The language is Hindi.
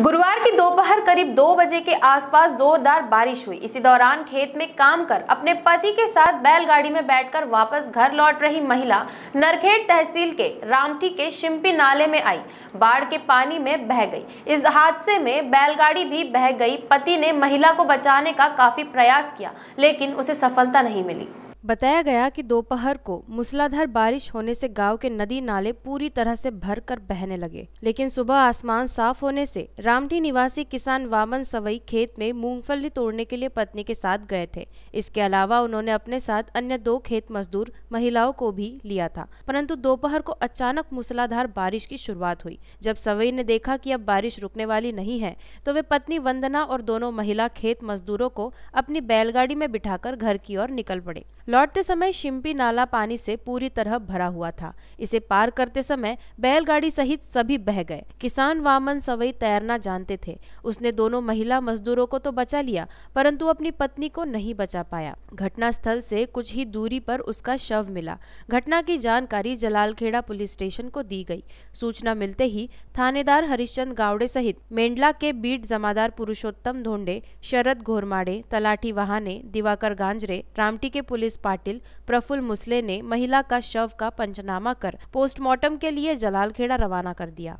गुरुवार की दोपहर करीब दो बजे के आसपास जोरदार बारिश हुई इसी दौरान खेत में काम कर अपने पति के साथ बैलगाड़ी में बैठकर वापस घर लौट रही महिला नरखेड़ तहसील के रामठी के शिम्पी नाले में आई बाढ़ के पानी में बह गई इस हादसे में बैलगाड़ी भी बह गई पति ने महिला को बचाने का काफी प्रयास किया लेकिन उसे सफलता नहीं मिली बताया गया कि दोपहर को मूसलाधार बारिश होने से गांव के नदी नाले पूरी तरह से भर कर बहने लगे लेकिन सुबह आसमान साफ होने से रामठी निवासी किसान वामन सवई खेत में मूंगफली तोड़ने के लिए पत्नी के साथ गए थे इसके अलावा उन्होंने अपने साथ अन्य दो खेत मजदूर महिलाओं को भी लिया था परंतु दोपहर को अचानक मूसलाधार बारिश की शुरुआत हुई जब सवई ने देखा की अब बारिश रुकने वाली नहीं है तो वे पत्नी वंदना और दोनों महिला खेत मजदूरों को अपनी बैलगाड़ी में बिठाकर घर की ओर निकल पड़े लौटते समय शिम्पी नाला पानी से पूरी तरह भरा हुआ था इसे पार करते समय बैलगाड़ी सहित सभी बह गए किसान वामन सवई तैरना जानते थे उसने दोनों महिला मजदूरों को तो बचा लिया परंतु अपनी पत्नी को नहीं बचा पाया घटना स्थल से कुछ ही दूरी पर उसका शव मिला घटना की जानकारी जलालखेड़ा पुलिस स्टेशन को दी गई सूचना मिलते ही थानेदार हरिश्चंद गावड़े सहित मेंडला के बीट जमादार पुरुषोत्तम धोंडे शरद घोरमाड़े तलाठी वहाने दिवाकर गांजरे रामटी के पुलिस पाटिल प्रफुल्ल मुसले ने महिला का शव का पंचनामा कर पोस्टमार्टम के लिए जलालखेड़ा रवाना कर दिया